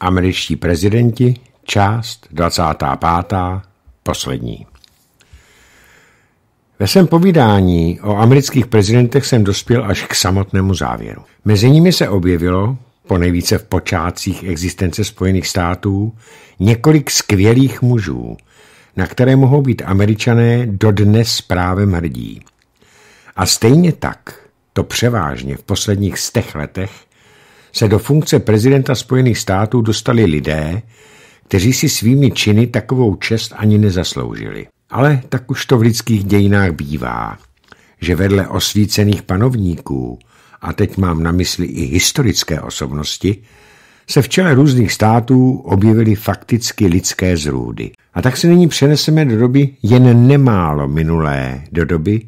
Američtí prezidenti, část 25. poslední. Ve svém povídání o amerických prezidentech jsem dospěl až k samotnému závěru. Mezi nimi se objevilo, po nejvíce v počátcích existence Spojených států, několik skvělých mužů, na které mohou být američané dodnes právem hrdí. A stejně tak to převážně v posledních stech letech se do funkce prezidenta Spojených států dostali lidé, kteří si svými činy takovou čest ani nezasloužili. Ale tak už to v lidských dějinách bývá, že vedle osvícených panovníků, a teď mám na mysli i historické osobnosti, se v čele různých států objevily fakticky lidské zrůdy. A tak se nyní přeneseme do doby jen nemálo minulé, do doby,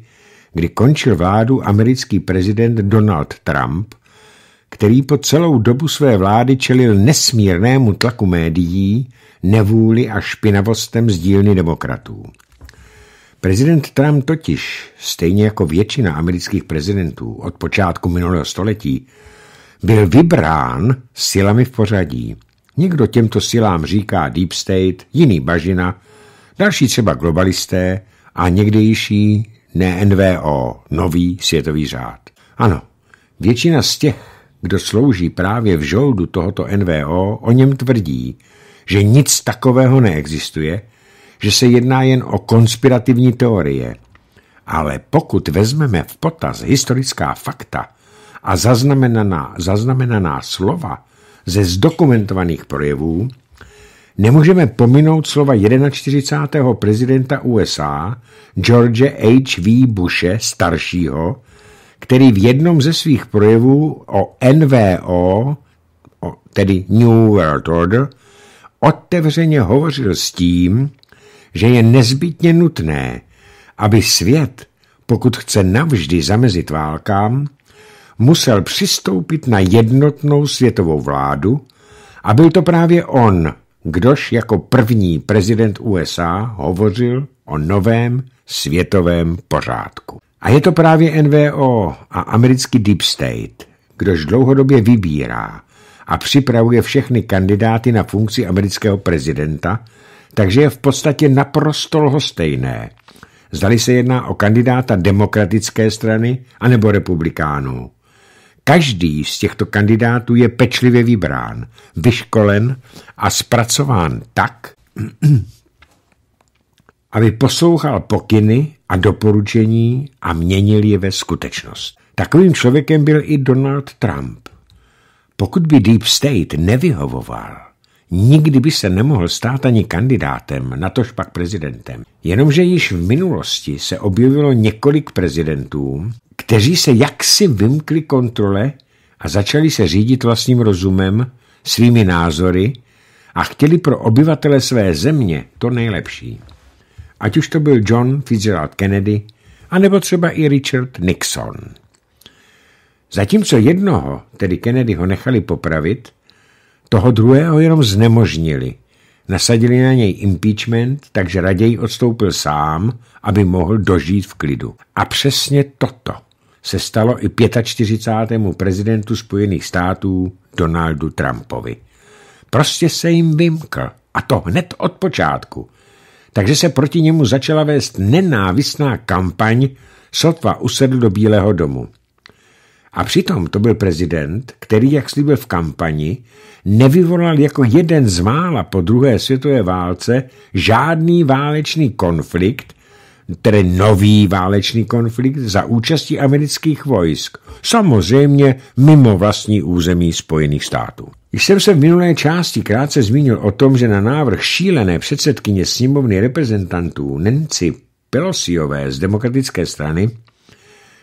kdy končil vládu americký prezident Donald Trump který po celou dobu své vlády čelil nesmírnému tlaku médií, nevůli a špinavostem z dílny demokratů. Prezident Trump totiž, stejně jako většina amerických prezidentů od počátku minulého století, byl vybrán silami v pořadí. Někdo těmto silám říká Deep State, jiný Bažina, další třeba globalisté a někdejší ne NVO, nový světový řád. Ano, většina z těch, kdo slouží právě v žoldu tohoto NVO, o něm tvrdí, že nic takového neexistuje, že se jedná jen o konspirativní teorie. Ale pokud vezmeme v potaz historická fakta a zaznamenaná, zaznamenaná slova ze zdokumentovaných projevů, nemůžeme pominout slova 41. prezidenta USA George H. V. Bushe staršího, který v jednom ze svých projevů o NVO, tedy New World Order, otevřeně hovořil s tím, že je nezbytně nutné, aby svět, pokud chce navždy zamezit válkám, musel přistoupit na jednotnou světovou vládu a byl to právě on, kdož jako první prezident USA hovořil o novém světovém pořádku. A je to právě NVO a americký Deep State, kdož dlouhodobě vybírá a připravuje všechny kandidáty na funkci amerického prezidenta, takže je v podstatě naprosto lhostejné, zdali se jedná o kandidáta demokratické strany anebo republikánů. Každý z těchto kandidátů je pečlivě vybrán, vyškolen a zpracován tak, aby poslouchal pokyny a doporučení a měnil je ve skutečnost. Takovým člověkem byl i Donald Trump. Pokud by Deep State nevyhovoval, nikdy by se nemohl stát ani kandidátem, natož pak prezidentem. Jenomže již v minulosti se objevilo několik prezidentů, kteří se jaksi vymkli kontrole a začali se řídit vlastním rozumem, svými názory a chtěli pro obyvatele své země to nejlepší ať už to byl John Fitzgerald Kennedy, anebo třeba i Richard Nixon. Zatímco jednoho, tedy Kennedy, ho nechali popravit, toho druhého jenom znemožnili. Nasadili na něj impeachment, takže raději odstoupil sám, aby mohl dožít v klidu. A přesně toto se stalo i 45. prezidentu Spojených států Donaldu Trumpovi. Prostě se jim vymkl, a to hned od počátku, takže se proti němu začala vést nenávistná kampaň, sotva usedl do Bílého domu. A přitom to byl prezident, který, jak slíbil v kampani, nevyvolal jako jeden z mála po druhé světové válce žádný válečný konflikt, tedy nový válečný konflikt za účasti amerických vojsk, samozřejmě mimo vlastní území Spojených států. Již jsem se v minulé části krátce zmínil o tom, že na návrh šílené předsedkyně sněmovny reprezentantů Nancy Pelosiové z demokratické strany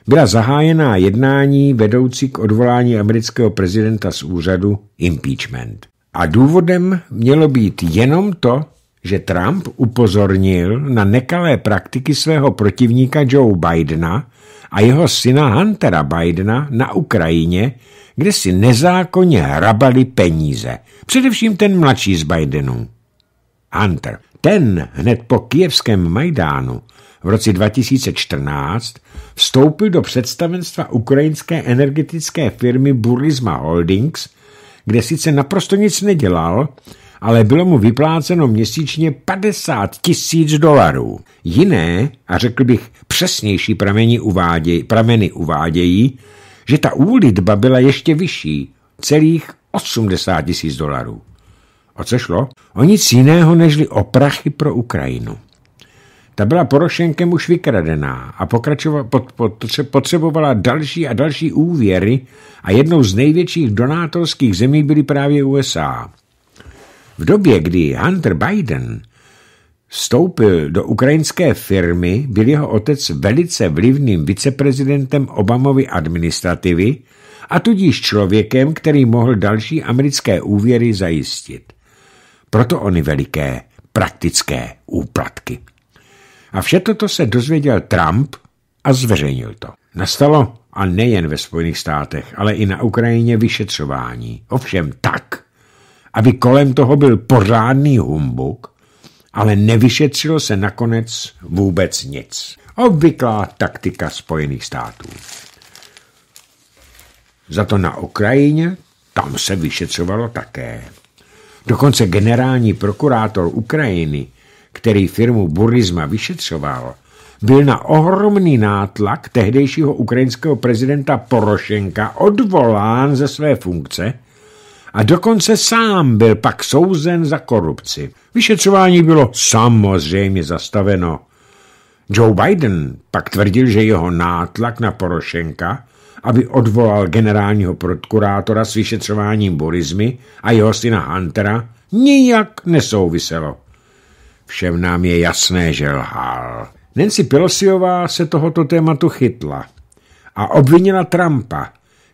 byla zahájená jednání vedoucí k odvolání amerického prezidenta z úřadu impeachment. A důvodem mělo být jenom to, že Trump upozornil na nekalé praktiky svého protivníka Joe Bidena a jeho syna Huntera Bidena na Ukrajině kde si nezákonně hrabali peníze, především ten mladší z Bidenů. Hunter. Ten hned po kijevském Majdánu v roce 2014 vstoupil do představenstva ukrajinské energetické firmy Burisma Holdings, kde sice naprosto nic nedělal, ale bylo mu vypláceno měsíčně 50 tisíc dolarů. Jiné, a řekl bych přesnější prameny uvádějí, prameny uvádějí že ta úlitba byla ještě vyšší, celých 80 tisíc dolarů. O co šlo? O nic jiného nežli o prachy pro Ukrajinu. Ta byla Porošenkem už vykradená a potřebovala další a další úvěry a jednou z největších donátorských zemí byly právě USA. V době, kdy Hunter Biden vstoupil do ukrajinské firmy, byl jeho otec velice vlivným viceprezidentem Obamovy administrativy a tudíž člověkem, který mohl další americké úvěry zajistit. Proto oni veliké praktické úplatky. A vše toto se dozvěděl Trump a zveřejnil to. Nastalo, a nejen ve Spojených státech, ale i na Ukrajině vyšetřování. Ovšem tak, aby kolem toho byl pořádný humbuk ale nevyšetřilo se nakonec vůbec nic. Obvyklá taktika Spojených států. Za to na Ukrajině tam se vyšetřovalo také. Dokonce generální prokurátor Ukrajiny, který firmu Burisma vyšetřoval, byl na ohromný nátlak tehdejšího ukrajinského prezidenta Porošenka odvolán ze své funkce – a dokonce sám byl pak souzen za korupci. Vyšetřování bylo samozřejmě zastaveno. Joe Biden pak tvrdil, že jeho nátlak na Porošenka, aby odvolal generálního prokurátora s vyšetřováním Borizmy a jeho syna Huntera, nijak nesouviselo. Všem nám je jasné, že lhal. Nancy Pelosiová se tohoto tématu chytla a obvinila Trumpa,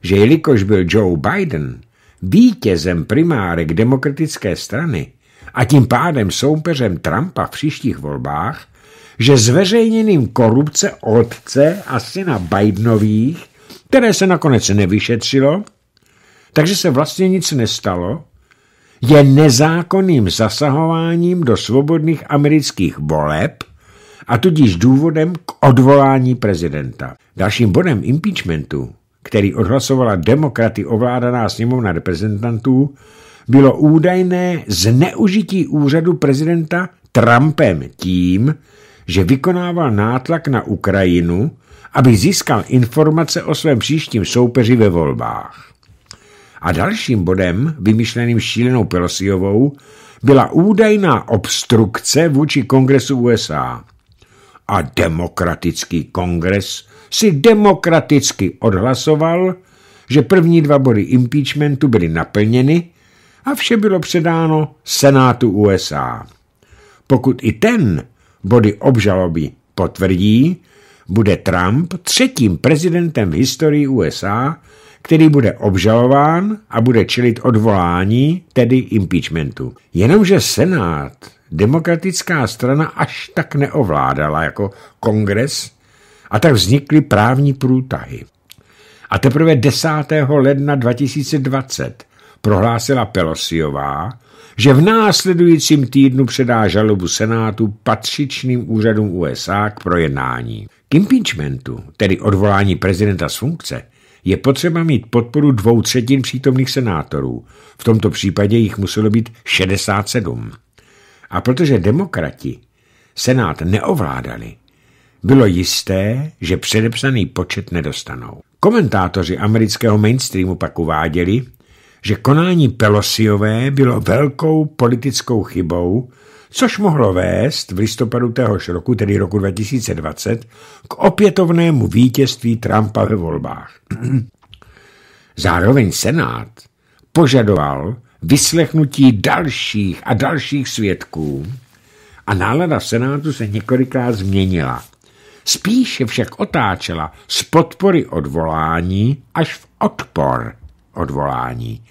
že jelikož byl Joe Biden vítězem primárek demokratické strany a tím pádem soupeřem Trumpa v příštích volbách, že zveřejněným korupce otce a syna Bidenových, které se nakonec nevyšetřilo, takže se vlastně nic nestalo, je nezákonným zasahováním do svobodných amerických voleb a tudíž důvodem k odvolání prezidenta. Dalším bodem impeachmentu který odhlasovala demokraty ovládaná sněmovna reprezentantů, bylo údajné zneužití úřadu prezidenta Trumpem tím, že vykonával nátlak na Ukrajinu, aby získal informace o svém příštím soupeři ve volbách. A dalším bodem, vymyšleným šílenou Pelosiovou, byla údajná obstrukce vůči kongresu USA. A demokratický kongres si demokraticky odhlasoval, že první dva body impeachmentu byly naplněny a vše bylo předáno Senátu USA. Pokud i ten body obžaloby potvrdí, bude Trump třetím prezidentem v historii USA, který bude obžalován a bude čelit odvolání, tedy impeachmentu. Jenomže Senát demokratická strana až tak neovládala jako kongres a tak vznikly právní průtahy. A teprve 10. ledna 2020 prohlásila Pelosiová, že v následujícím týdnu předá žalobu Senátu patřičným úřadům USA k projednání. K impeachmentu, tedy odvolání prezidenta z funkce, je potřeba mít podporu dvou třetin přítomných senátorů. V tomto případě jich muselo být 67. A protože demokrati Senát neovládali, bylo jisté, že předepsaný počet nedostanou. Komentátoři amerického mainstreamu pak uváděli, že konání Pelosiové bylo velkou politickou chybou, což mohlo vést v listopadu téhož roku, tedy roku 2020, k opětovnému vítězství Trumpa ve volbách. Zároveň Senát požadoval vyslechnutí dalších a dalších svědků a nálada v Senátu se několikrát změnila – spíše však otáčela z podpory odvolání až v odpor odvolání.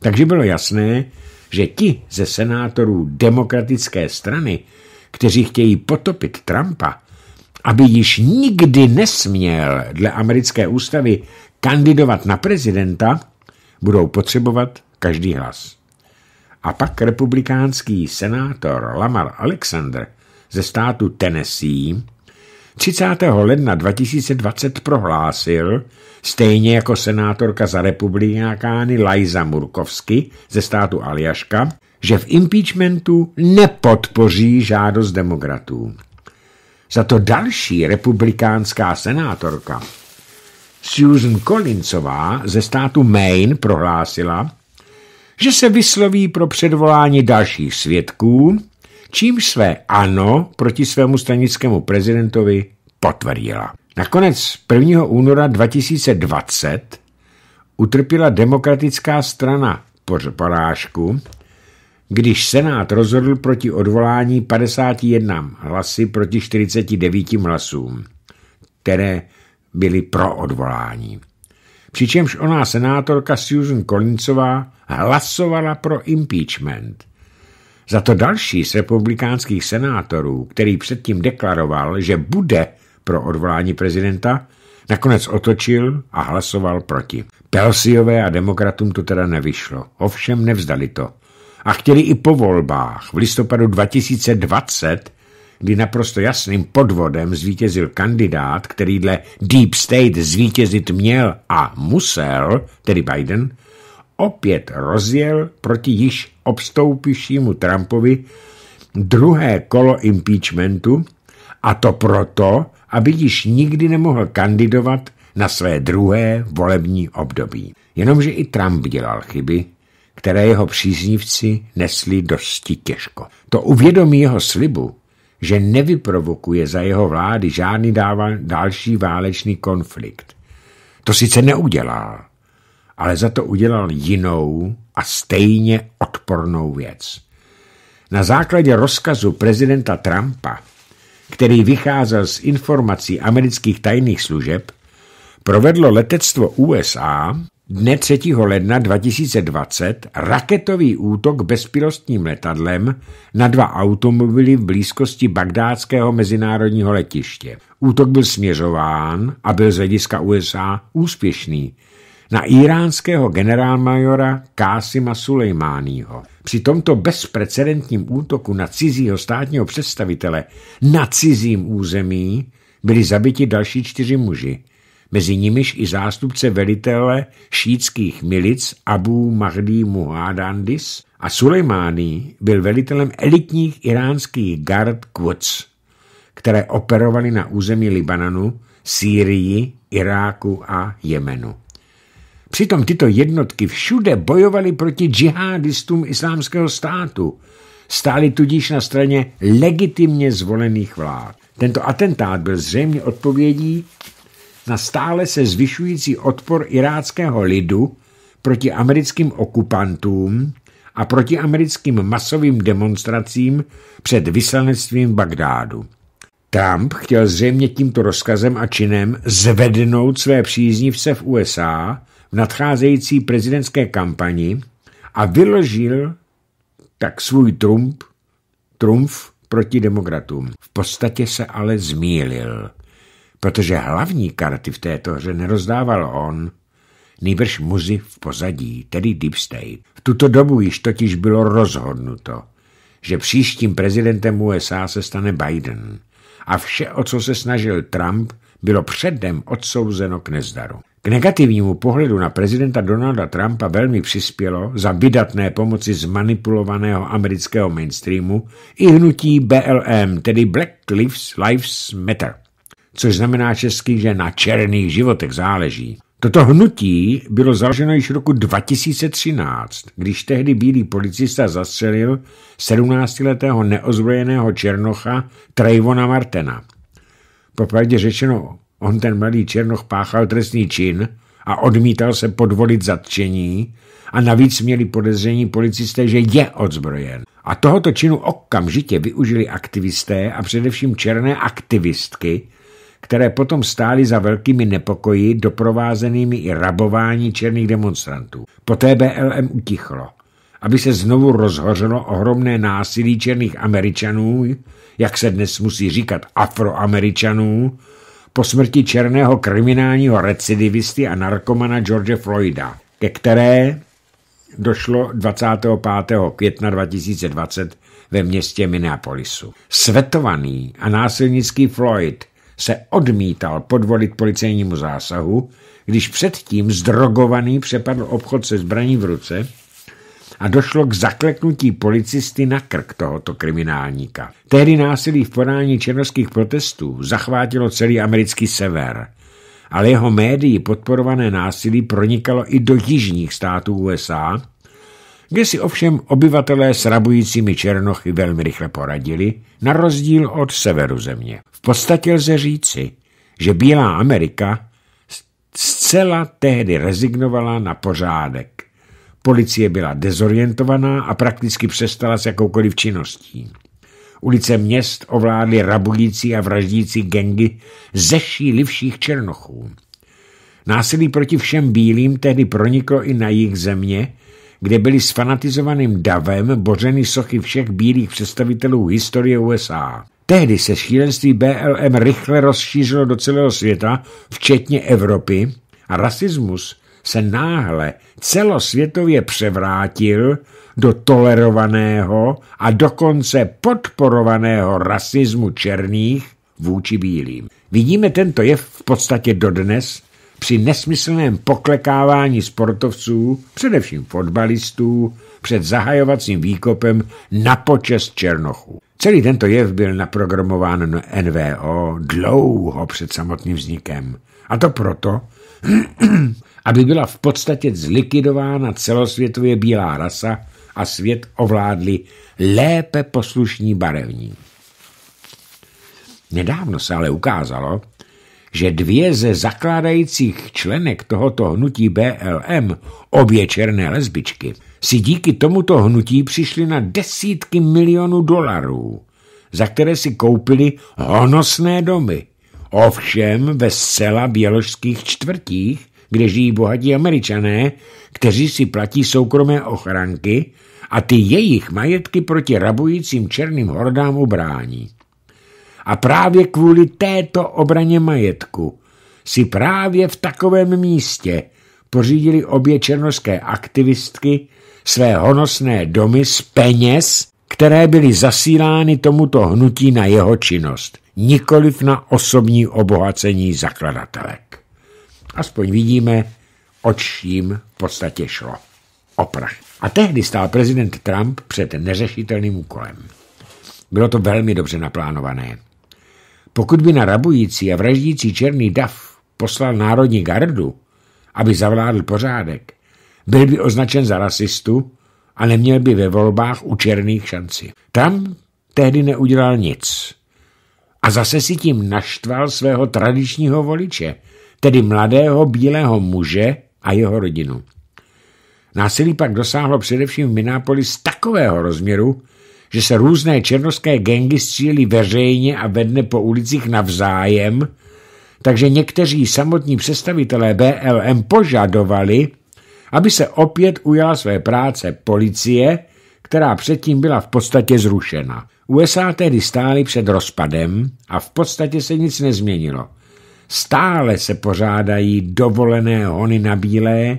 Takže bylo jasné, že ti ze senátorů demokratické strany, kteří chtějí potopit Trumpa, aby již nikdy nesměl dle americké ústavy kandidovat na prezidenta, budou potřebovat každý hlas. A pak republikánský senátor Lamar Alexander ze státu Tennessee 30. ledna 2020 prohlásil, stejně jako senátorka za republikány Lajza Murkovsky ze státu Aljaška, že v impeachmentu nepodpoří žádost demokratů. Za to další republikánská senátorka Susan Collinsová ze státu Maine prohlásila, že se vysloví pro předvolání dalších svědků, Čím své ano proti svému stranickému prezidentovi potvrdila. Nakonec 1. února 2020 utrpěla demokratická strana porážku, když Senát rozhodl proti odvolání 51 hlasy proti 49 hlasům, které byly pro odvolání. Přičemž ona senátorka Susan Collinsová hlasovala pro impeachment – za to další z republikánských senátorů, který předtím deklaroval, že bude pro odvolání prezidenta, nakonec otočil a hlasoval proti. Pelsiové a demokratům to teda nevyšlo, ovšem nevzdali to. A chtěli i po volbách v listopadu 2020, kdy naprosto jasným podvodem zvítězil kandidát, který dle Deep State zvítězit měl a musel, tedy Biden, opět rozjel proti již obstoupivšímu Trumpovi druhé kolo impeachmentu, a to proto, aby již nikdy nemohl kandidovat na své druhé volební období. Jenomže i Trump dělal chyby, které jeho příznivci nesli dosti těžko. To uvědomí jeho slibu, že nevyprovokuje za jeho vlády žádný dával, další válečný konflikt. To sice neudělal, ale za to udělal jinou a stejně odpornou věc. Na základě rozkazu prezidenta Trumpa, který vycházel z informací amerických tajných služeb, provedlo letectvo USA dne 3. ledna 2020 raketový útok bezpilostním letadlem na dva automobily v blízkosti bagdádského mezinárodního letiště. Útok byl směřován a byl z hlediska USA úspěšný, na iránského generálmajora Kásima Sulejmáního. Při tomto bezprecedentním útoku na cizího státního představitele na cizím území byli zabiti další čtyři muži, mezi nimiž i zástupce velitele šítských milic Abu Mahdi Muhadandis a Sulejmání. byl velitelem elitních iránských gard Quds, které operovali na území Libanonu, Sýrii, Iráku a Jemenu. Přitom tyto jednotky všude bojovaly proti džihadistům islámského státu. Stály tudíž na straně legitimně zvolených vlád. Tento atentát byl zřejmě odpovědí na stále se zvyšující odpor iráckého lidu proti americkým okupantům a proti americkým masovým demonstracím před vyslanectvím Bagdádu. Trump chtěl zřejmě tímto rozkazem a činem zvednout své příznivce v USA nadcházející prezidentské kampani a vyložil tak svůj trump, trumf proti demokratům. V podstatě se ale zmílil, protože hlavní karty v této hře nerozdával on, nejbrž muzi v pozadí, tedy Deep State. V tuto dobu již totiž bylo rozhodnuto, že příštím prezidentem USA se stane Biden a vše, o co se snažil Trump, bylo předem odsouzeno k nezdaru. K negativnímu pohledu na prezidenta Donalda Trumpa velmi přispělo za vydatné pomoci zmanipulovaného amerického mainstreamu i hnutí BLM, tedy Black Lives, Lives Matter, což znamená česky, že na černých životech záleží. Toto hnutí bylo založeno již roku 2013, když tehdy bílý policista zastřelil 17-letého neozbrojeného černocha Trayvona Martena. Popravdě řečeno, On ten mladý Černoch páchal trestný čin a odmítal se podvolit zatčení a navíc měli podezření policisté, že je odzbrojen. A tohoto činu okamžitě využili aktivisté a především černé aktivistky, které potom stály za velkými nepokoji, doprovázenými i rabování černých demonstrantů. Poté BLM utichlo, aby se znovu rozhořelo ohromné násilí černých američanů, jak se dnes musí říkat afroameričanů, po smrti černého kriminálního recidivisty a narkomana George Floyda, ke které došlo 25. května 2020 ve městě Minneapolisu. Svetovaný a násilnický Floyd se odmítal podvolit policejnímu zásahu, když předtím zdrogovaný přepadl obchod se zbraní v ruce a došlo k zakleknutí policisty na krk tohoto kriminálníka. Tehdy násilí v podání černovských protestů zachvátilo celý americký sever, ale jeho médií podporované násilí pronikalo i do jižních států USA, kde si ovšem obyvatelé s rabujícími černochy velmi rychle poradili, na rozdíl od severu země. V podstatě lze říci, že Bílá Amerika zcela tehdy rezignovala na pořádek Policie byla dezorientovaná a prakticky přestala s jakoukoliv činností. Ulice měst ovládly rabující a vraždící gengy ze šílivších černochů. Násilí proti všem bílým tehdy proniklo i na jejich země, kde byly s fanatizovaným davem bořeny sochy všech bílých představitelů historie USA. Tehdy se šílenství BLM rychle rozšířilo do celého světa, včetně Evropy, a rasismus se náhle celosvětově převrátil do tolerovaného a dokonce podporovaného rasismu černých vůči bílým. Vidíme tento jev v podstatě dodnes při nesmyslném poklekávání sportovců, především fotbalistů, před zahajovacím výkopem na počest Černochů. Celý tento jev byl naprogramován na NVO dlouho před samotným vznikem. A to proto, aby byla v podstatě zlikvidována celosvětově bílá rasa a svět ovládli lépe poslušní barevní. Nedávno se ale ukázalo, že dvě ze zakládajících členek tohoto hnutí BLM, obě černé lesbičky, si díky tomuto hnutí přišly na desítky milionů dolarů, za které si koupili honosné domy. Ovšem ve zcela běložských čtvrtích, kde žijí bohatí američané, kteří si platí soukromé ochranky a ty jejich majetky proti rabujícím černým hordám obrání. A právě kvůli této obraně majetku si právě v takovém místě pořídili obě černoské aktivistky své honosné domy z peněz, které byly zasílány tomuto hnutí na jeho činnost, nikoliv na osobní obohacení zakladatelek. Aspoň vidíme, o čím v podstatě šlo. O prach. A tehdy stál prezident Trump před neřešitelným úkolem. Bylo to velmi dobře naplánované. Pokud by na rabující a vraždící černý dav poslal národní gardu, aby zavládl pořádek, byl by označen za rasistu a neměl by ve volbách u černých šanci. Tam tehdy neudělal nic. A zase si tím naštval svého tradičního voliče, tedy mladého bílého muže a jeho rodinu. Násilí pak dosáhlo především v Minápolis takového rozměru, že se různé černovské gengy střílí veřejně a vedne po ulicích navzájem, takže někteří samotní představitelé BLM požadovali, aby se opět ujala své práce policie, která předtím byla v podstatě zrušena. USA tedy stály před rozpadem a v podstatě se nic nezměnilo – Stále se pořádají dovolené hony na bílé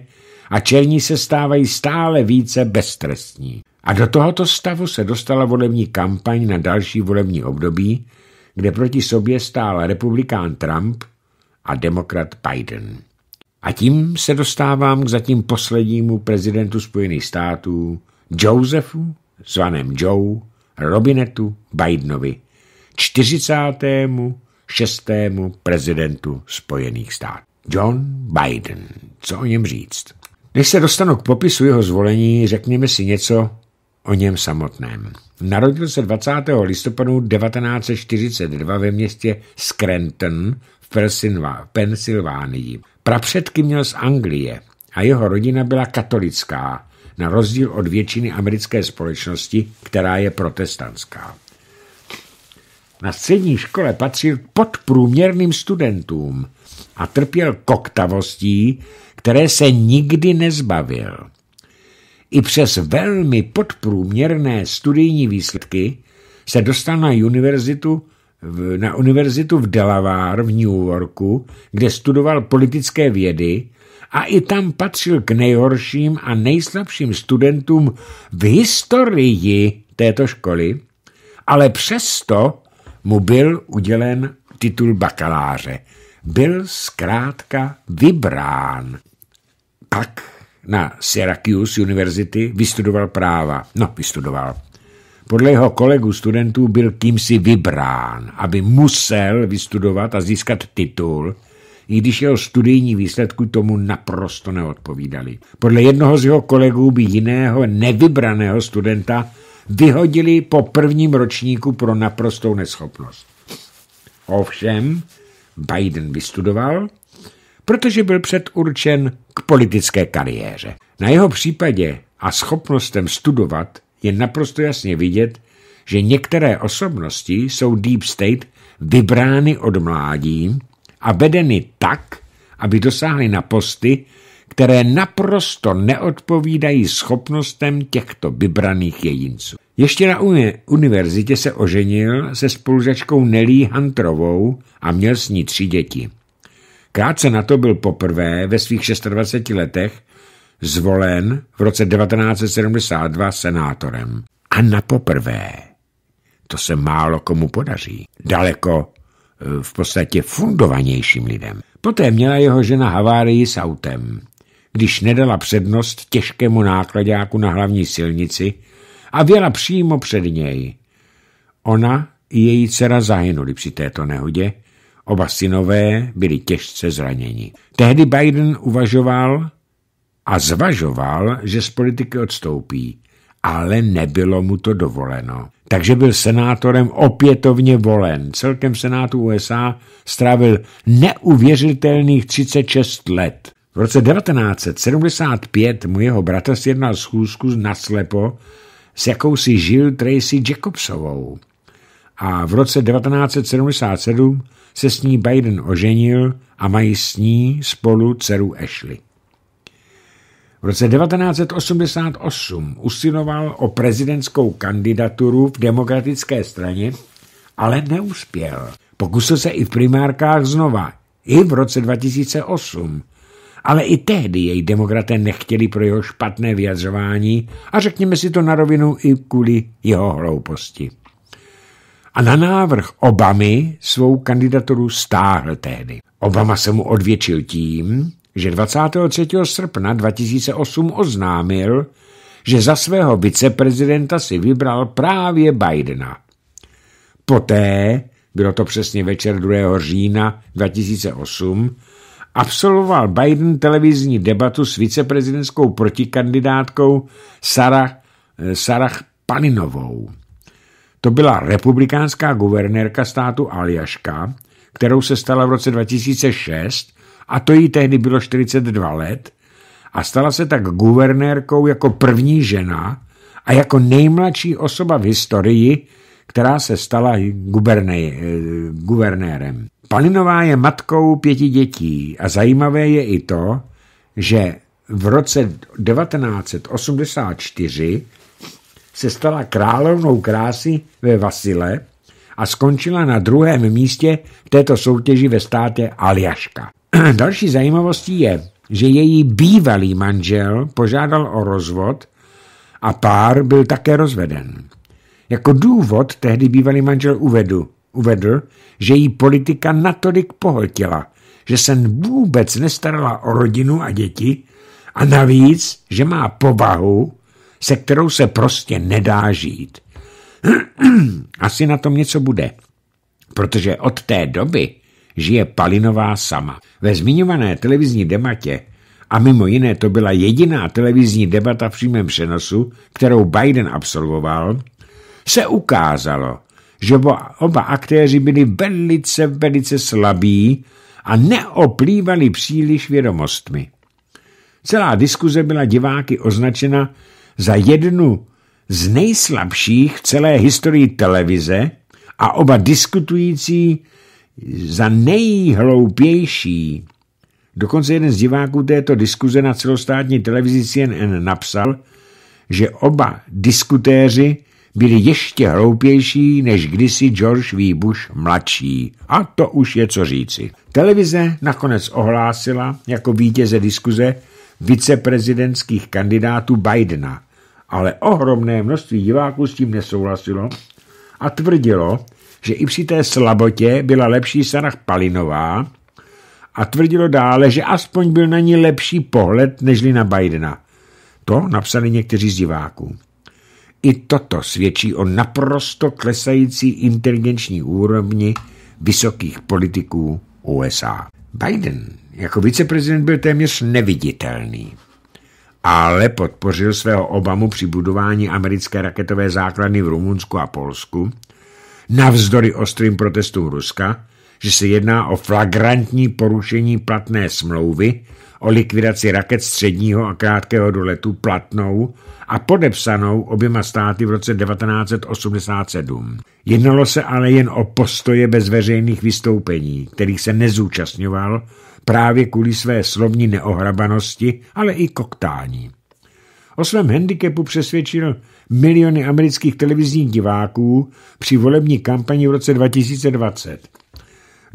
a černí se stávají stále více beztrestní. A do tohoto stavu se dostala volební kampaň na další volební období, kde proti sobě stál republikán Trump a demokrat Biden. A tím se dostávám k zatím poslednímu prezidentu Spojených států, Josephu, zvaném Joe, Robinetu Bidenovi, 40 šestému prezidentu Spojených států. John Biden. Co o něm říct? Než se dostanu k popisu jeho zvolení, řekněme si něco o něm samotném. Narodil se 20. listopadu 1942 ve městě Scranton v Pensylvánii. Prapředky měl z Anglie a jeho rodina byla katolická, na rozdíl od většiny americké společnosti, která je protestantská. Na střední škole patřil podprůměrným studentům a trpěl koktavostí, které se nikdy nezbavil. I přes velmi podprůměrné studijní výsledky se dostal na univerzitu v, na univerzitu v Delaware v New Yorku, kde studoval politické vědy a i tam patřil k nejhorším a nejslabším studentům v historii této školy, ale přesto mu byl udělen titul bakaláře. Byl zkrátka vybrán. Pak na Syracuse University vystudoval práva. No, vystudoval. Podle jeho kolegů studentů byl kýmsi vybrán, aby musel vystudovat a získat titul, i když jeho studijní výsledky tomu naprosto neodpovídali. Podle jednoho z jeho kolegů by jiného nevybraného studenta vyhodili po prvním ročníku pro naprostou neschopnost. Ovšem, Biden vystudoval, protože byl předurčen k politické kariéře. Na jeho případě a schopnostem studovat je naprosto jasně vidět, že některé osobnosti jsou Deep State vybrány od mládí a vedeny tak, aby dosáhly na posty, které naprosto neodpovídají schopnostem těchto vybraných jedinců. Ještě na univerzitě se oženil se spolužačkou Nelly Hantrovou a měl s ní tři děti. Krátce na to byl poprvé ve svých 26 letech zvolen v roce 1972 senátorem. A na poprvé. To se málo komu podaří. Daleko eh, v podstatě fundovanějším lidem. Poté měla jeho žena havárii s autem když nedala přednost těžkému nákladáku na hlavní silnici a věla přímo před něj. Ona i její dcera zahynuli při této nehodě, oba synové byli těžce zraněni. Tehdy Biden uvažoval a zvažoval, že z politiky odstoupí, ale nebylo mu to dovoleno. Takže byl senátorem opětovně volen. Celkem Senátu USA strávil neuvěřitelných 36 let. V roce 1975 mu jeho bratr sjednal schůzku naslepo s jakousi Jill Tracy Jacobsovou a v roce 1977 se s ní Biden oženil a mají s ní spolu dceru Ashley. V roce 1988 usiloval o prezidentskou kandidaturu v demokratické straně, ale neuspěl. Pokusil se i v primárkách znova, i v roce 2008, ale i tehdy jej demokraté nechtěli pro jeho špatné vyjadřování a řekněme si to na rovinu i kvůli jeho hlouposti. A na návrh Obamy svou kandidaturu stáhl tehdy. Obama se mu odvětšil tím, že 23. srpna 2008 oznámil, že za svého viceprezidenta si vybral právě Bidena. Poté, bylo to přesně večer 2. října 2008, absolvoval Biden televizní debatu s viceprezidentskou protikandidátkou Sarah, eh, Sarah Paninovou. To byla republikánská guvernérka státu Aljaška, kterou se stala v roce 2006, a to jí tehdy bylo 42 let, a stala se tak guvernérkou jako první žena a jako nejmladší osoba v historii, která se stala gubernej, eh, guvernérem. Palinová je matkou pěti dětí a zajímavé je i to, že v roce 1984 se stala královnou krásy ve Vasile a skončila na druhém místě v této soutěži ve státě Aljaška. Další zajímavostí je, že její bývalý manžel požádal o rozvod a pár byl také rozveden. Jako důvod tehdy bývalý manžel uvedl, uvedl, že jí politika natolik pohltila, že se vůbec nestarala o rodinu a děti a navíc, že má povahu, se kterou se prostě nedá žít. Asi na tom něco bude, protože od té doby žije Palinová sama. Ve zmiňované televizní debatě a mimo jiné to byla jediná televizní debata v přímém přenosu, kterou Biden absolvoval, se ukázalo, že oba aktéři byli velice, velice slabí a neoplývali příliš vědomostmi. Celá diskuze byla diváky označena za jednu z nejslabších v celé historii televize a oba diskutující za nejhloupější. Dokonce jeden z diváků této diskuze na celostátní televizi CNN napsal, že oba diskutéři byli ještě hloupější než kdysi George V. Bush mladší. A to už je co říci. Televize nakonec ohlásila jako vítěze diskuze viceprezidentských kandidátů Bidena, ale ohromné množství diváků s tím nesouhlasilo a tvrdilo, že i při té slabotě byla lepší Sarah Palinová a tvrdilo dále, že aspoň byl na ní lepší pohled nežli na Bidena. To napsali někteří z diváků. I toto svědčí o naprosto klesající inteligenční úrovni vysokých politiků USA. Biden jako viceprezident byl téměř neviditelný, ale podpořil svého Obamu při budování americké raketové základny v Rumunsku a Polsku, navzdory ostrým protestům Ruska, že se jedná o flagrantní porušení platné smlouvy o likvidaci raket středního a krátkého doletu platnou a podepsanou oběma státy v roce 1987. Jednalo se ale jen o postoje bez veřejných vystoupení, kterých se nezúčastňoval právě kvůli své slovní neohrabanosti, ale i koktání. O svém handicapu přesvědčil miliony amerických televizních diváků při volební kampani v roce 2020.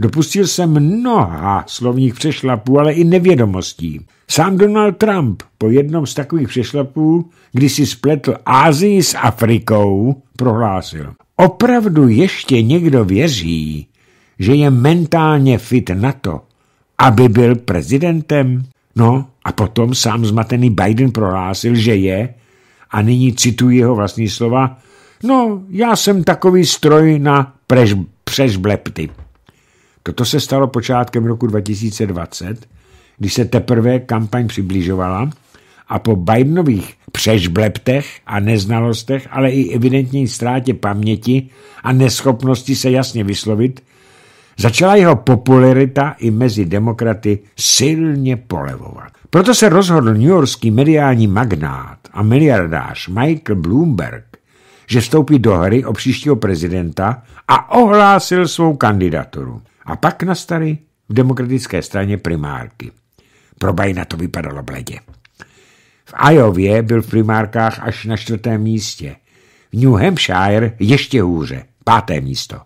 Dopustil se mnoha slovních přešlapů, ale i nevědomostí. Sám Donald Trump po jednom z takových přešlapů, kdy si spletl Ázii s Afrikou, prohlásil. Opravdu ještě někdo věří, že je mentálně fit na to, aby byl prezidentem? No a potom sám zmatený Biden prohlásil, že je, a nyní cituji jeho vlastní slova, no já jsem takový stroj na prež, to se stalo počátkem roku 2020, když se teprve kampaň přiblížovala a po Bidenových přežbleptech a neznalostech, ale i evidentní ztrátě paměti a neschopnosti se jasně vyslovit, začala jeho popularita i mezi demokraty silně polevovat. Proto se rozhodl newyorský mediální magnát a miliardář Michael Bloomberg, že vstoupí do hry o příštího prezidenta a ohlásil svou kandidaturu a pak nastaly v demokratické straně primárky. Pro Bajna to vypadalo bledě. V Ajově byl v primárkách až na čtvrtém místě. V New Hampshire ještě hůře, páté místo.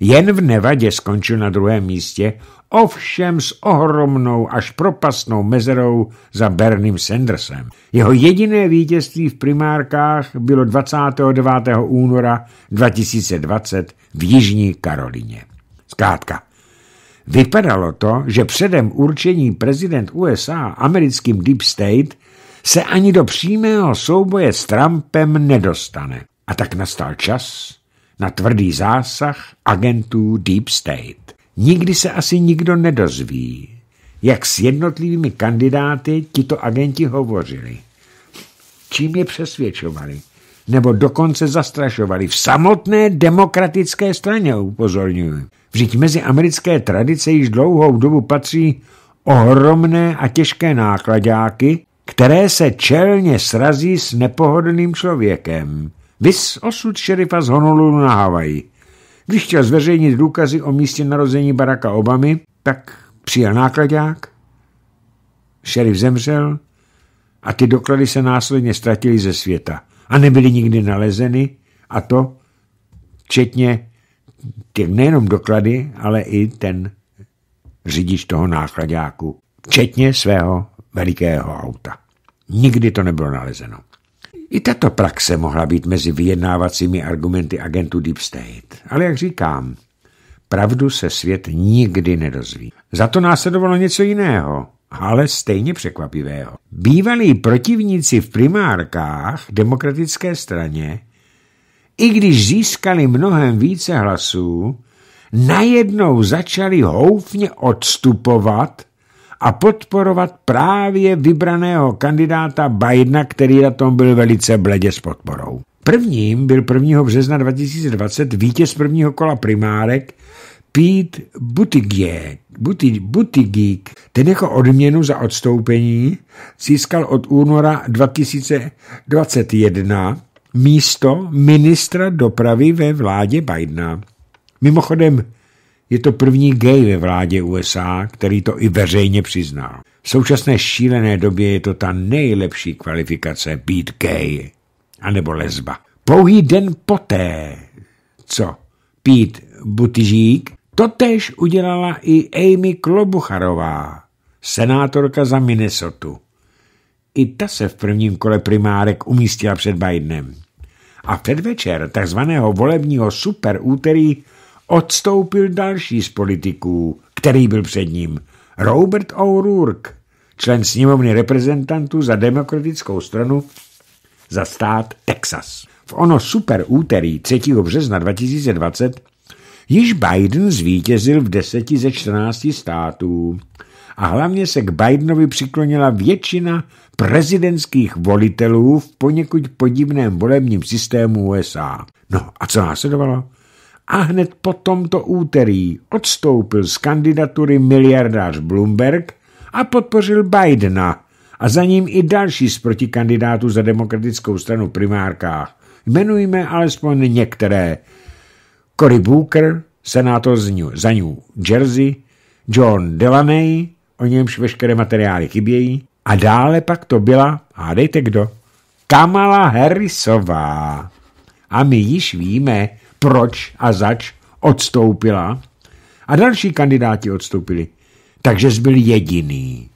Jen v Nevadě skončil na druhém místě, ovšem s ohromnou až propastnou mezerou za Berným Sandersem. Jeho jediné vítězství v primárkách bylo 29. února 2020 v Jižní Karolině. Zkrátka, Vypadalo to, že předem určení prezident USA americkým Deep State se ani do přímého souboje s Trumpem nedostane. A tak nastal čas na tvrdý zásah agentů Deep State. Nikdy se asi nikdo nedozví, jak s jednotlivými kandidáty tito agenti hovořili. Čím je přesvědčovali? Nebo dokonce zastrašovali v samotné demokratické straně, upozorňuji. Vždyť mezi americké tradice již dlouhou dobu patří ohromné a těžké nákladáky, které se čelně srazí s nepohodlným člověkem. Vys osud šerifa z Honolulu na Havaji. Když chtěl zveřejnit důkazy o místě narození Baracka Obamy, tak přijel nákladák, šerif zemřel a ty doklady se následně ztratily ze světa a nebyly nikdy nalezeny a to včetně ty nejenom doklady, ale i ten řidič toho nákladáku, včetně svého velikého auta. Nikdy to nebylo nalezeno. I tato praxe mohla být mezi vyjednávacími argumenty agentů Deep State. Ale jak říkám, pravdu se svět nikdy nedozví. Za to následovalo něco jiného, ale stejně překvapivého. Bývalí protivníci v primárkách demokratické straně i když získali mnohem více hlasů, najednou začali houfně odstupovat a podporovat právě vybraného kandidáta Bidena, který na tom byl velice bledě s podporou. Prvním byl 1. března 2020 vítěz prvního kola primárek Pete Buttigieg, Buttigieg. Ten jako odměnu za odstoupení získal od února 2021 místo ministra dopravy ve vládě Bidena. Mimochodem, je to první gay ve vládě USA, který to i veřejně přiznal. V současné šílené době je to ta nejlepší kvalifikace být gay, anebo lesba. Pouhý den poté, co Pete Buttigieg totéž udělala i Amy Klobucharová, senátorka za Minnesotu. I ta se v prvním kole primárek umístila před Bidenem. A předvečer takzvaného volebního superúterý odstoupil další z politiků, který byl před ním, Robert O'Rourke, člen sněmovny reprezentantů za demokratickou stranu za stát Texas. V ono super úterý 3. března 2020 již Biden zvítězil v 10 ze 14 států a hlavně se k Bidenovi přiklonila většina prezidentských volitelů v poněkud podivném volebním systému USA. No a co následovalo? A hned po tomto úterý odstoupil z kandidatury miliardář Bloomberg a podpořil Bidena a za ním i další z protikandidátů za demokratickou stranu primárkách. Jmenujme alespoň některé. Cory Booker, senátor z New, za New Jersey, John Delaney, o němž veškeré materiály chybějí. A dále pak to byla, hádejte kdo, Kamala Harrisová. A my již víme, proč a zač odstoupila. A další kandidáti odstoupili. Takže zbyl jediný.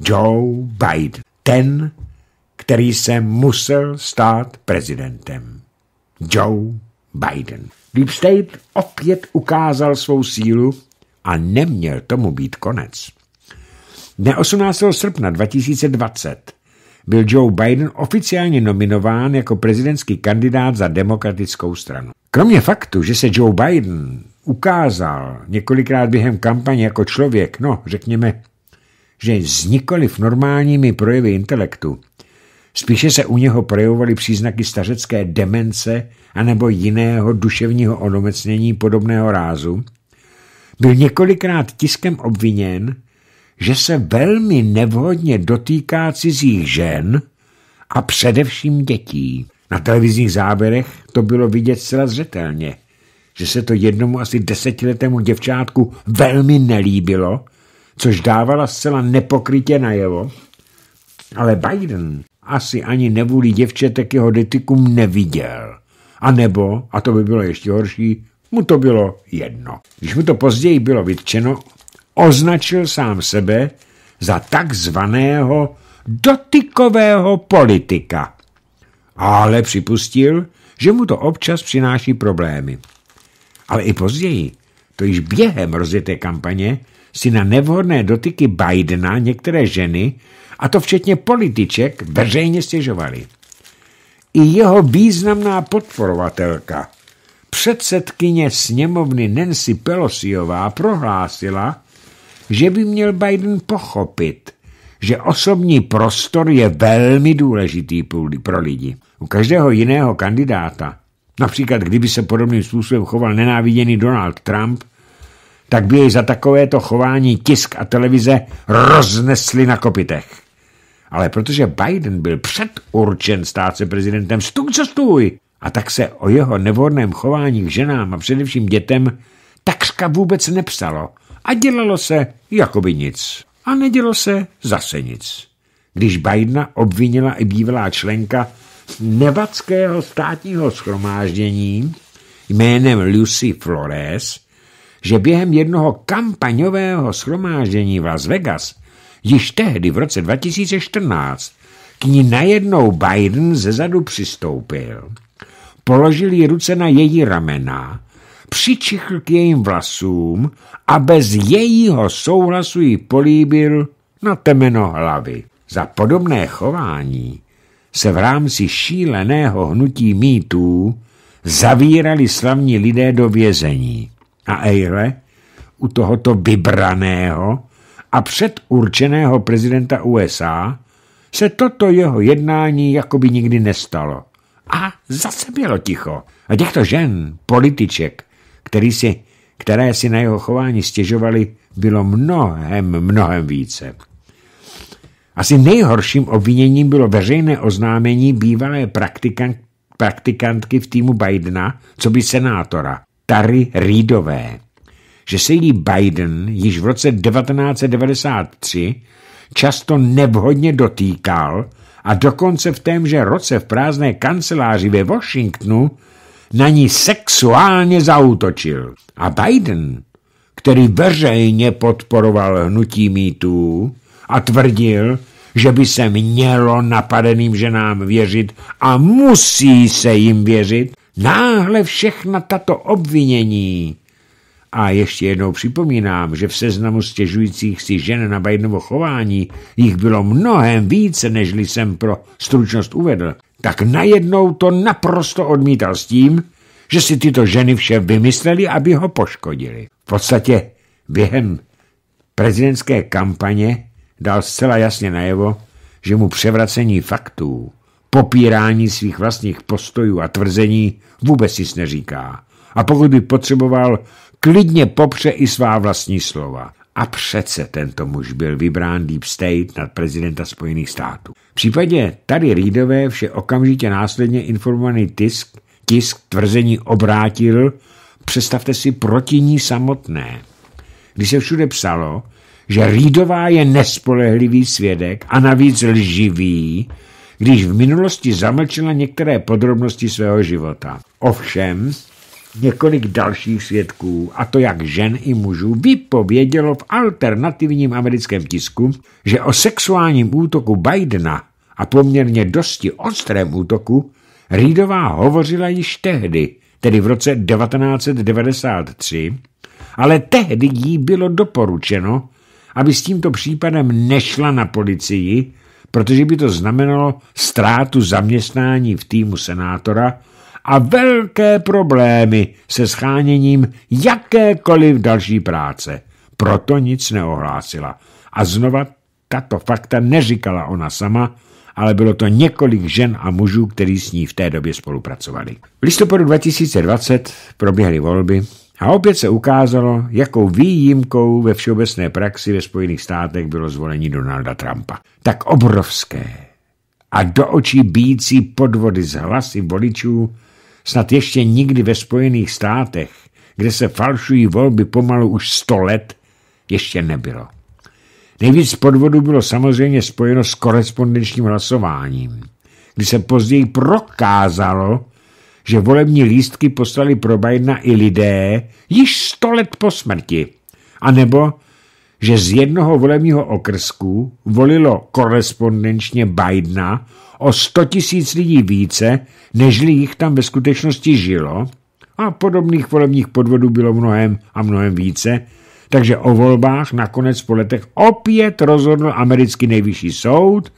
Joe Biden. Ten, který se musel stát prezidentem. Joe Biden. Deep State opět ukázal svou sílu a neměl tomu být konec. Dne 18. srpna 2020 byl Joe Biden oficiálně nominován jako prezidentský kandidát za demokratickou stranu. Kromě faktu, že se Joe Biden ukázal několikrát během kampaně jako člověk, no řekněme, že s nikoliv normálními projevy intelektu, spíše se u něho projevovaly příznaky stařecké demence anebo jiného duševního onomecnění podobného rázu, byl několikrát tiskem obviněn že se velmi nevhodně dotýká cizích žen a především dětí. Na televizních záběrech to bylo vidět zcela zřetelně, že se to jednomu asi desetiletému děvčátku velmi nelíbilo, což dávala zcela nepokrytě najevo, ale Biden asi ani nevůli děvčetek jeho detikum neviděl. A nebo, a to by bylo ještě horší, mu to bylo jedno. Když mu to později bylo vytčeno, označil sám sebe za takzvaného dotykového politika. Ale připustil, že mu to občas přináší problémy. Ale i později, to již během rozjeté kampaně, si na nevhodné dotyky Bidena některé ženy, a to včetně političek, veřejně stěžovali. I jeho významná podporovatelka, předsedkyně sněmovny Nancy Pelosiová, prohlásila, že by měl Biden pochopit, že osobní prostor je velmi důležitý pro lidi. U každého jiného kandidáta, například kdyby se podobným způsobem choval nenáviděný Donald Trump, tak by jej za takovéto chování tisk a televize roznesli na kopitech. Ale protože Biden byl předurčen stát se prezidentem, stůj co stůj, a tak se o jeho nevhodném chování k ženám a především dětem takřka vůbec nepsalo – a dělalo se jako by nic. A nedělo se zase nic. Když Bidena obvinila i bývalá členka nevadského státního schromáždění jménem Lucy Flores, že během jednoho kampaňového schromáždění v Las Vegas již tehdy v roce 2014 k ní najednou Biden ze zadu přistoupil, položil jí ruce na její ramena přičichl k jejím vlasům a bez jejího souhlasu ji políbil na temeno hlavy. Za podobné chování se v rámci šíleného hnutí mýtů zavírali slavní lidé do vězení. A Eile u tohoto vybraného a předurčeného prezidenta USA se toto jeho jednání jakoby nikdy nestalo. A zase bylo ticho. A těchto žen, političek, který si, které si na jeho chování stěžovali, bylo mnohem, mnohem více. Asi nejhorším obviněním bylo veřejné oznámení bývalé praktikant, praktikantky v týmu Bidena, co by senátora, Tary Reedové, že se jí Biden již v roce 1993 často nevhodně dotýkal a dokonce v témže roce v prázdné kanceláři ve Washingtonu na ní sexuálně zautočil. A Biden, který veřejně podporoval hnutí mýtů a tvrdil, že by se mělo napadeným ženám věřit a musí se jim věřit, náhle všechna tato obvinění a ještě jednou připomínám, že v seznamu stěžujících si žen na Bidenovo chování jich bylo mnohem více, nežli jsem pro stručnost uvedl, tak najednou to naprosto odmítal s tím, že si tyto ženy vše vymysleli, aby ho poškodili. V podstatě během prezidentské kampaně dal zcela jasně najevo, že mu převracení faktů, popírání svých vlastních postojů a tvrzení vůbec nic neříká. A pokud by potřeboval klidně popře i svá vlastní slova. A přece tento muž byl vybrán Deep State nad prezidenta Spojených států. V případě tady Reedové vše okamžitě následně informovaný tisk, tisk tvrzení obrátil, představte si, proti ní samotné. Když se všude psalo, že Reedová je nespolehlivý svědek a navíc lživý, když v minulosti zamlčila některé podrobnosti svého života. Ovšem, Několik dalších svědků, a to jak žen i mužů, vypovědělo v alternativním americkém tisku, že o sexuálním útoku Bidena a poměrně dosti ostrém útoku Reedová hovořila již tehdy, tedy v roce 1993, ale tehdy jí bylo doporučeno, aby s tímto případem nešla na policii, protože by to znamenalo ztrátu zaměstnání v týmu senátora a velké problémy se scháněním jakékoliv další práce. Proto nic neohlásila. A znova tato fakta neříkala ona sama, ale bylo to několik žen a mužů, kteří s ní v té době spolupracovali. V listopadu 2020 proběhly volby a opět se ukázalo, jakou výjimkou ve všeobecné praxi ve Spojených státech bylo zvolení Donalda Trumpa. Tak obrovské a do očí bíjící podvody z hlasy voličů Snad ještě nikdy ve Spojených státech, kde se falšují volby pomalu už sto let, ještě nebylo. Nejvíc podvodu bylo samozřejmě spojeno s korespondenčním hlasováním, kdy se později prokázalo, že volební lístky poslali pro Bidena i lidé již sto let po smrti, anebo že z jednoho volebního okrsku volilo korespondenčně Bidena o 100 tisíc lidí více, nežli jich tam ve skutečnosti žilo a podobných volebních podvodů bylo mnohem a mnohem více, takže o volbách nakonec po letech opět rozhodl americký nejvyšší soud,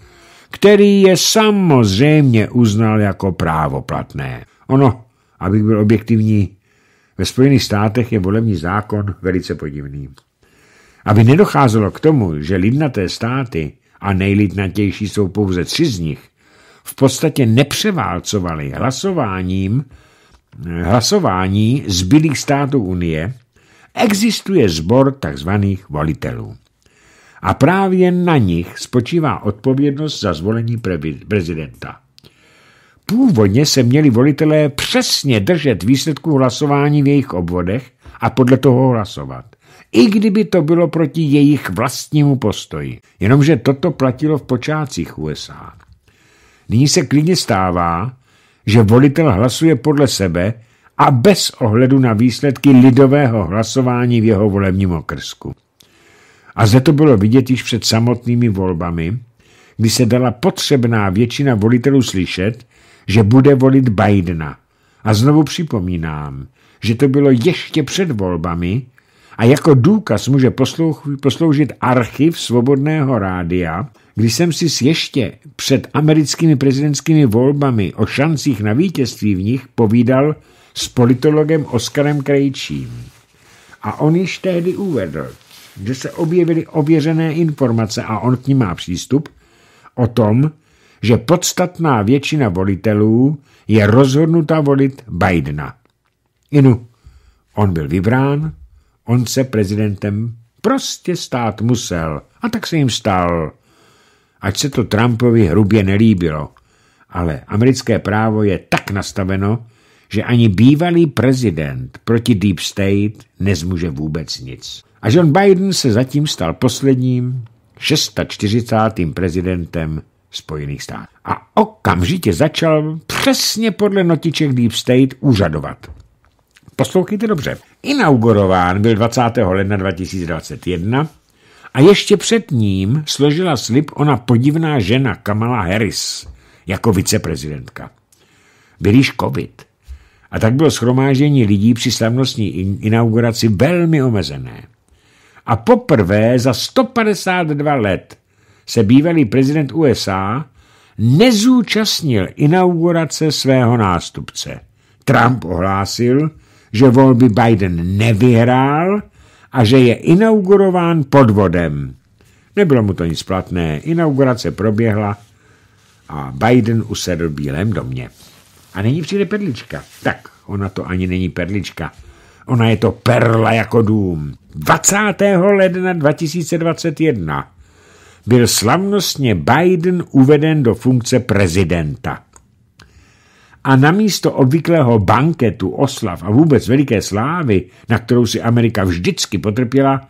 který je samozřejmě uznal jako právoplatné. Ono, abych byl objektivní, ve Spojených státech je volební zákon velice podivný. Aby nedocházelo k tomu, že lidnaté státy, a nejlidnatější jsou pouze tři z nich, v podstatě nepřeválcovali hlasováním eh, hlasování zbylých států Unie, existuje zbor tzv. volitelů. A právě na nich spočívá odpovědnost za zvolení prezidenta. Původně se měli volitelé přesně držet výsledků hlasování v jejich obvodech a podle toho hlasovat. I kdyby to bylo proti jejich vlastnímu postoji. Jenomže toto platilo v počátcích USA. Nyní se klidně stává, že volitel hlasuje podle sebe a bez ohledu na výsledky lidového hlasování v jeho volebním okrsku. A zde to bylo vidět již před samotnými volbami, kdy se dala potřebná většina volitelů slyšet, že bude volit Bidena. A znovu připomínám, že to bylo ještě před volbami a jako důkaz může posloužit archiv Svobodného rádia, když jsem si ještě před americkými prezidentskými volbami o šancích na vítězství v nich povídal s politologem Oskarem Krejčím. A on již tehdy uvedl, že se objevily ověřené informace a on k ním má přístup o tom, že podstatná většina volitelů je rozhodnuta volit Bidena. Inu, on byl vybrán, on se prezidentem prostě stát musel a tak se jim stal. Ať se to Trumpovi hrubě nelíbilo, ale americké právo je tak nastaveno, že ani bývalý prezident proti Deep State nezmůže vůbec nic. A John Biden se zatím stal posledním 640. prezidentem Spojených států. A okamžitě začal přesně podle notiček Deep State úřadovat. Poslouchejte dobře. Inaugurován byl 20. ledna 2021 a ještě před ním složila slib ona podivná žena Kamala Harris jako viceprezidentka. Byl již covid. A tak bylo schromáždění lidí při slavnostní inauguraci velmi omezené. A poprvé za 152 let se bývalý prezident USA nezúčastnil inaugurace svého nástupce. Trump ohlásil, že volby Biden nevyhrál a že je inaugurován podvodem. Nebylo mu to nic platné, inaugurace proběhla a Biden usedl v Bílém domě. A není přijde perlička. Tak, ona to ani není perlička. Ona je to perla jako dům. 20. ledna 2021 byl slavnostně Biden uveden do funkce prezidenta a namísto obvyklého banketu, oslav a vůbec veliké slávy, na kterou si Amerika vždycky potrpěla,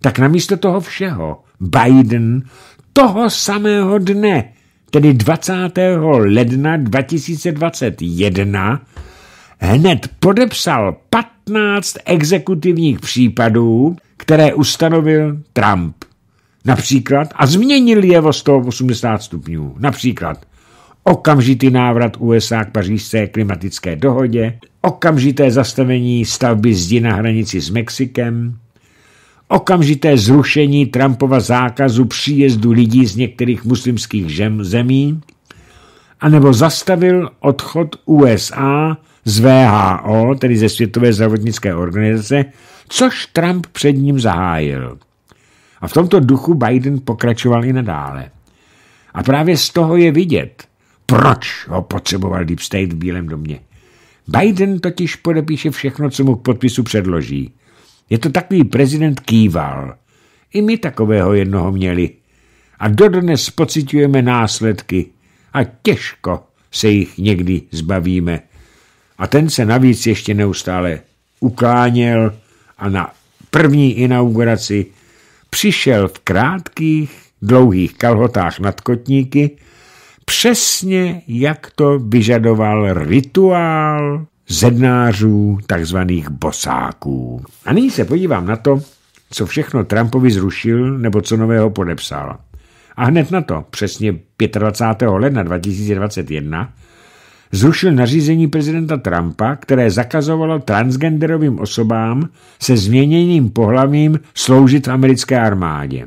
tak namísto toho všeho Biden toho samého dne, tedy 20. ledna 2021, hned podepsal 15 exekutivních případů, které ustanovil Trump. Například, a změnil je o 180 stupňů, například okamžitý návrat USA k pařížské klimatické dohodě, okamžité zastavení stavby zdi na hranici s Mexikem, okamžité zrušení Trumpova zákazu příjezdu lidí z některých muslimských zemí, anebo zastavil odchod USA z VHO, tedy ze Světové zdravotnické organizace, což Trump před ním zahájil. A v tomto duchu Biden pokračoval i nadále. A právě z toho je vidět, proč ho potřeboval Deep State v Bílém domě? Biden totiž podepíše všechno, co mu k podpisu předloží. Je to takový prezident kýval. I my takového jednoho měli. A dodnes pocitujeme následky. A těžko se jich někdy zbavíme. A ten se navíc ještě neustále ukláněl a na první inauguraci přišel v krátkých, dlouhých kalhotách nad kotníky přesně, jak to vyžadoval rituál zednářů, takzvaných bosáků. A nyní se podívám na to, co všechno Trumpovi zrušil nebo co nového podepsal. A hned na to, přesně 25. ledna 2021, zrušil nařízení prezidenta Trumpa, které zakazovalo transgenderovým osobám se změněným pohlavím sloužit v americké armádě.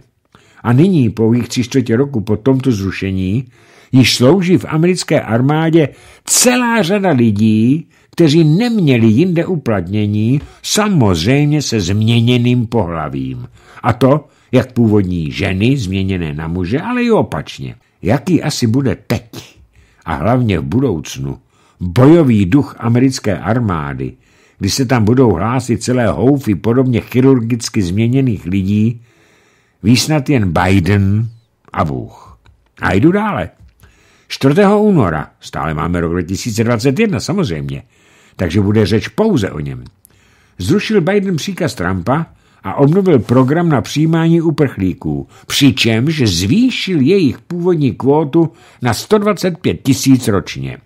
A nyní, pouhých tři čtvrtě roku po tomto zrušení, již slouží v americké armádě celá řada lidí, kteří neměli jinde uplatnění, samozřejmě se změněným pohlavím. A to, jak původní ženy změněné na muže, ale i opačně. Jaký asi bude teď a hlavně v budoucnu bojový duch americké armády, kdy se tam budou hlásit celé houfy podobně chirurgicky změněných lidí, výsnad jen Biden a Bůh. A jdu dále. 4. února, stále máme rok 2021 samozřejmě, takže bude řeč pouze o něm, zrušil Biden příkaz Trumpa a obnovil program na přijímání uprchlíků, přičemž zvýšil jejich původní kvótu na 125 tisíc ročně.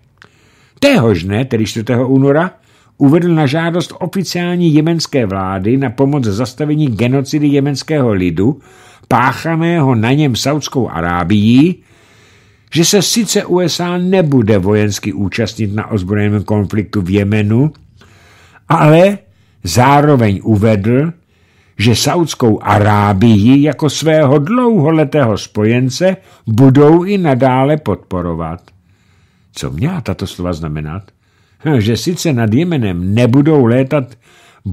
Téhož dne, tedy 4. února, uvedl na žádost oficiální jemenské vlády na pomoc zastavení genocidy jemenského lidu, páchaného na něm Saudskou Arábií, že se sice USA nebude vojensky účastnit na ozbrojeném konfliktu v Jemenu, ale zároveň uvedl, že Saudskou Arábii jako svého dlouholetého spojence budou i nadále podporovat. Co měla tato slova znamenat? Hm, že sice nad Jemenem nebudou létat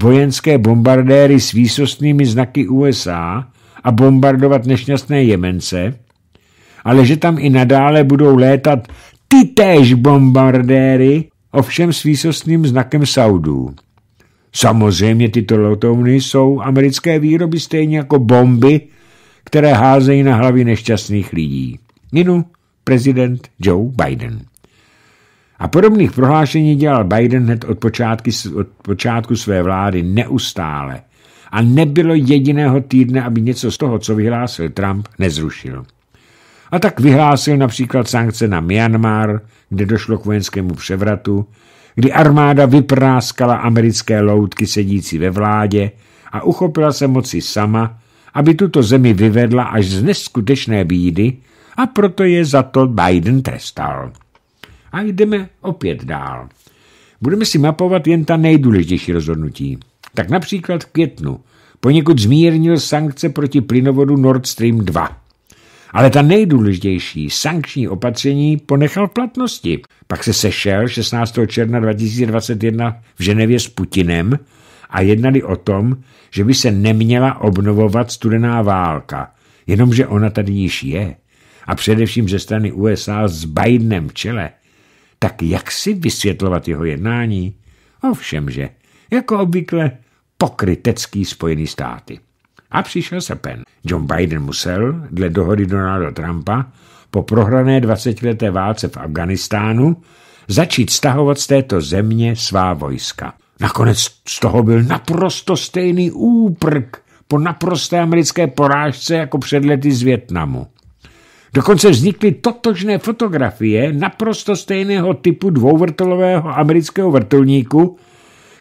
vojenské bombardéry s výsostnými znaky USA a bombardovat nešťastné Jemence, ale že tam i nadále budou létat ty též bombardéry, ovšem s výsostným znakem Saudů. Samozřejmě tyto letouny jsou americké výroby stejně jako bomby, které házejí na hlavy nešťastných lidí. Jinu prezident Joe Biden. A podobných prohlášení dělal Biden hned od, počátky, od počátku své vlády neustále. A nebylo jediného týdne, aby něco z toho, co vyhlásil Trump, nezrušil a tak vyhlásil například sankce na Myanmar, kde došlo k vojenskému převratu, kdy armáda vypráskala americké loutky sedící ve vládě a uchopila se moci sama, aby tuto zemi vyvedla až z neskutečné bídy a proto je za to Biden trestal. A jdeme opět dál. Budeme si mapovat jen ta nejdůležitější rozhodnutí. Tak například v květnu poněkud zmírnil sankce proti plynovodu Nord Stream 2 ale ta nejdůležitější sankční opatření ponechal v platnosti. Pak se sešel 16. června 2021 v Ženevě s Putinem a jednali o tom, že by se neměla obnovovat studená válka, jenomže ona tady již je. A především ze strany USA s Bidenem čele. Tak jak si vysvětlovat jeho jednání? Ovšemže, jako obvykle, pokrytecký Spojený státy. A přišel srpen. John Biden musel, dle dohody Donalda Trumpa, po prohrané 20-leté válce v Afganistánu začít stahovat z této země svá vojska. Nakonec z toho byl naprosto stejný úprk po naprosté americké porážce jako před lety z Větnamu. Dokonce vznikly totožné fotografie naprosto stejného typu dvouvrtolového amerického vrtulníku,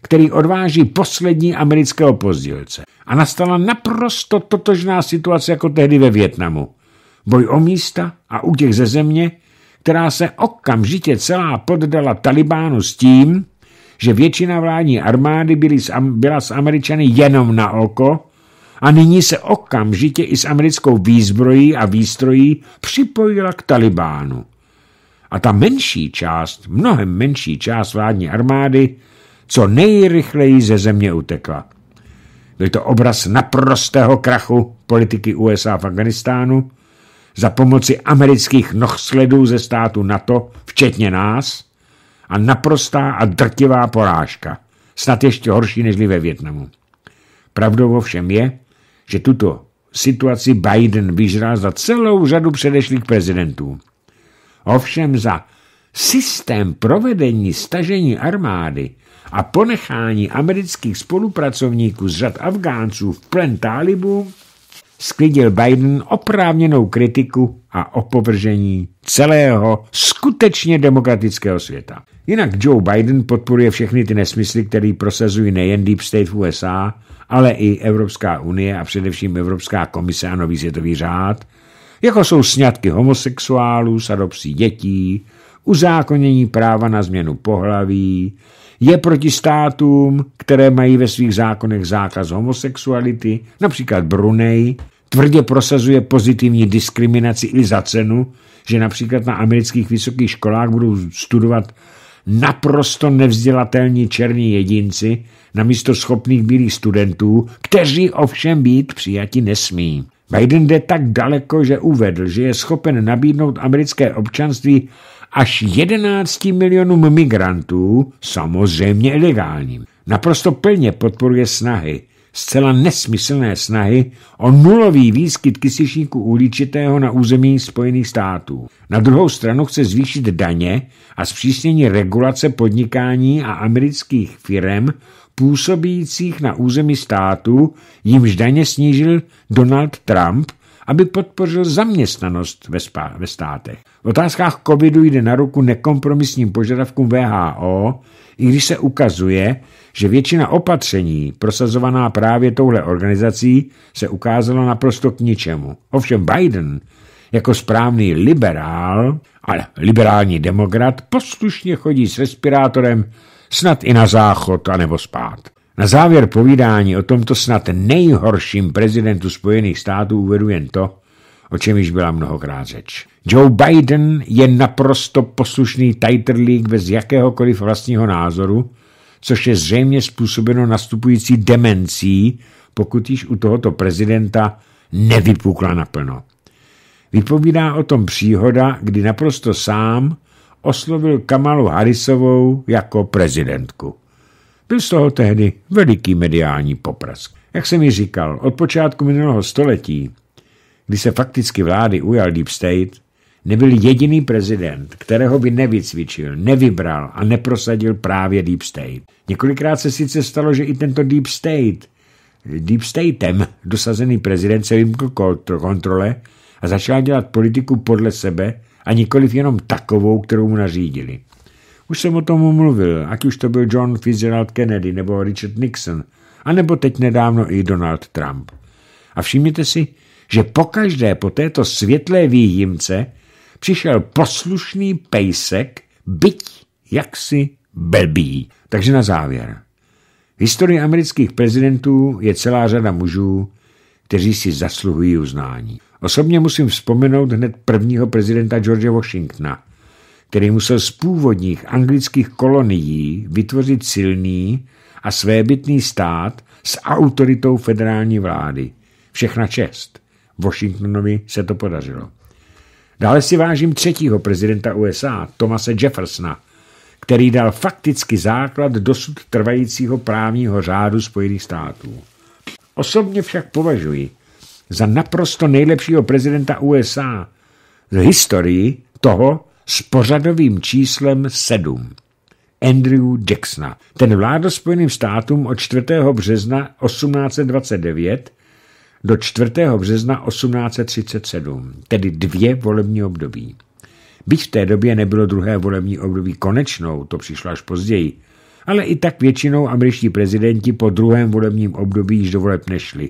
který odváží poslední amerického pozdělce. A nastala naprosto totožná situace jako tehdy ve Větnamu. Boj o místa a útěk ze země, která se okamžitě celá poddala Talibánu s tím, že většina vládní armády byly byla s Američany jenom na oko a nyní se okamžitě i s americkou výzbrojí a výstrojí připojila k Talibánu. A ta menší část, mnohem menší část vládní armády, co nejrychleji ze země utekla. Byl to obraz naprostého krachu politiky USA v Afganistánu za pomoci amerických nohsledů ze státu NATO, včetně nás, a naprostá a drtivá porážka, snad ještě horší než ve Větnamu. Pravdou ovšem je, že tuto situaci Biden vyžral za celou řadu předešlých prezidentů. Ovšem za systém provedení stažení armády a ponechání amerických spolupracovníků z řad Afgánců v plen Talibu sklidil Biden oprávněnou kritiku a opovržení celého skutečně demokratického světa. Jinak Joe Biden podporuje všechny ty nesmysly, které prosazují nejen Deep State v USA, ale i Evropská unie a především Evropská komise a Nový světový řád, jako jsou sňatky homosexuálů sadopsí dětí, uzákonění práva na změnu pohlaví, je proti státům, které mají ve svých zákonech zákaz homosexuality, například Brunei, tvrdě prosazuje pozitivní diskriminaci i za cenu, že například na amerických vysokých školách budou studovat naprosto nevzdělatelní černí jedinci na místo schopných bílých studentů, kteří ovšem být přijati nesmí. Biden jde tak daleko, že uvedl, že je schopen nabídnout americké občanství až 11 milionům migrantů, samozřejmě ilegálním. Naprosto plně podporuje snahy, zcela nesmyslné snahy o nulový výskyt kysličníku uličitého na území Spojených států. Na druhou stranu chce zvýšit daně a zpřísnění regulace podnikání a amerických firm působících na území státu, jimž daně snížil Donald Trump – aby podpořil zaměstnanost ve, spá, ve státech. V otázkách covidu jde na ruku nekompromisním požadavkům VHO, i když se ukazuje, že většina opatření prosazovaná právě touhle organizací se ukázala naprosto k ničemu. Ovšem Biden jako správný liberál, ale liberální demokrat, poslušně chodí s respirátorem snad i na záchod anebo spát. Na závěr povídání o tomto snad nejhorším prezidentu Spojených států uvedu jen to, o čem již byla mnohokrát řeč. Joe Biden je naprosto poslušný tajtrlík bez jakéhokoliv vlastního názoru, což je zřejmě způsobeno nastupující demencí, pokud již u tohoto prezidenta nevypukla naplno. Vypovídá o tom příhoda, kdy naprosto sám oslovil Kamalu Harrisovou jako prezidentku. Byl z toho tehdy veliký mediální poprask. Jak jsem mi říkal, od počátku minulého století, kdy se fakticky vlády ujal Deep State, nebyl jediný prezident, kterého by nevycvičil, nevybral a neprosadil právě Deep State. Několikrát se sice stalo, že i tento Deep State, Deep Statem dosazený prezident se vymkl kontrole a začal dělat politiku podle sebe a nikoliv jenom takovou, kterou mu nařídili. Už jsem o tom mluvil, ať už to byl John Fitzgerald Kennedy nebo Richard Nixon, anebo teď nedávno i Donald Trump. A všimněte si, že pokaždé po této světlé výjimce přišel poslušný pejsek, byť jaksi blbý. Takže na závěr. V historii amerických prezidentů je celá řada mužů, kteří si zasluhují uznání. Osobně musím vzpomenout hned prvního prezidenta George Washingtona, který musel z původních anglických kolonií vytvořit silný a svébytný stát s autoritou federální vlády. Všechna čest. Washingtonovi se to podařilo. Dále si vážím třetího prezidenta USA, Thomase Jeffersona, který dal fakticky základ dosud trvajícího právního řádu Spojených států. Osobně však považuji za naprosto nejlepšího prezidenta USA z historii toho, s pořadovým číslem 7. Andrew Jacksona. Ten vládl Spojeným státům od 4. března 1829 do 4. března 1837, tedy dvě volební období. Byť v té době nebylo druhé volební období konečnou, to přišlo až později, ale i tak většinou američtí prezidenti po druhém volebním období již do voleb nešli.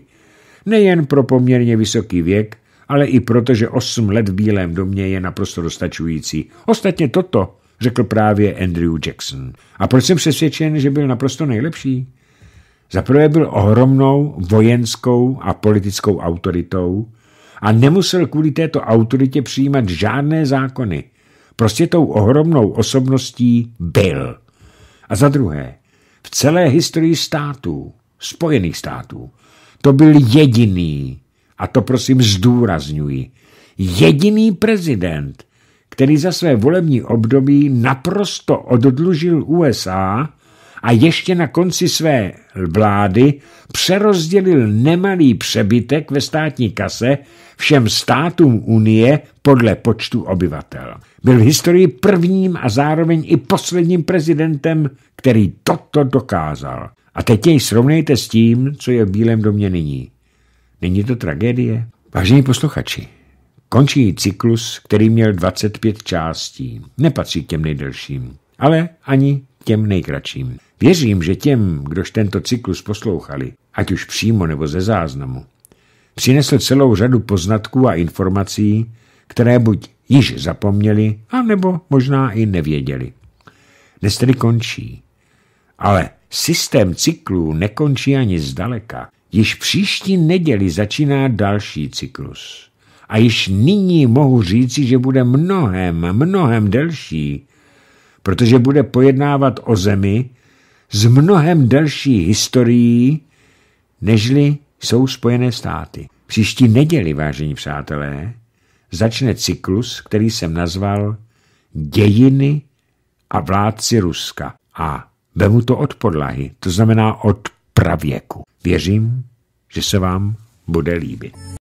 Nejen pro poměrně vysoký věk, ale i proto, že osm let v Bílém domě je naprosto dostačující. Ostatně toto řekl právě Andrew Jackson. A proč jsem přesvědčen, že byl naprosto nejlepší? Zaprvé byl ohromnou vojenskou a politickou autoritou a nemusel kvůli této autoritě přijímat žádné zákony. Prostě tou ohromnou osobností byl. A za druhé, v celé historii států, Spojených států, to byl jediný a to prosím zdůrazňuji, jediný prezident, který za své volební období naprosto oddlužil USA a ještě na konci své vlády přerozdělil nemalý přebytek ve státní kase všem státům Unie podle počtu obyvatel. Byl v historii prvním a zároveň i posledním prezidentem, který toto dokázal. A teď jej srovnejte s tím, co je v Bílém domě nyní. Není to tragédie? Vážení posluchači, končí cyklus, který měl 25 částí. Nepatří k těm nejdelším, ale ani těm nejkratším. Věřím, že těm, kdož tento cyklus poslouchali, ať už přímo nebo ze záznamu, přinesl celou řadu poznatků a informací, které buď již zapomněli, anebo možná i nevěděli. Dnes tedy končí. Ale systém cyklů nekončí ani zdaleka. Již příští neděli začíná další cyklus. A již nyní mohu říci, že bude mnohem, mnohem delší, protože bude pojednávat o zemi s mnohem delší historií, nežli jsou Spojené státy. Příští neděli, vážení přátelé, začne cyklus, který jsem nazval Dějiny a vládci Ruska. A vemu to od podlahy, to znamená od pravěku. Věřím, že se vám bude líbit.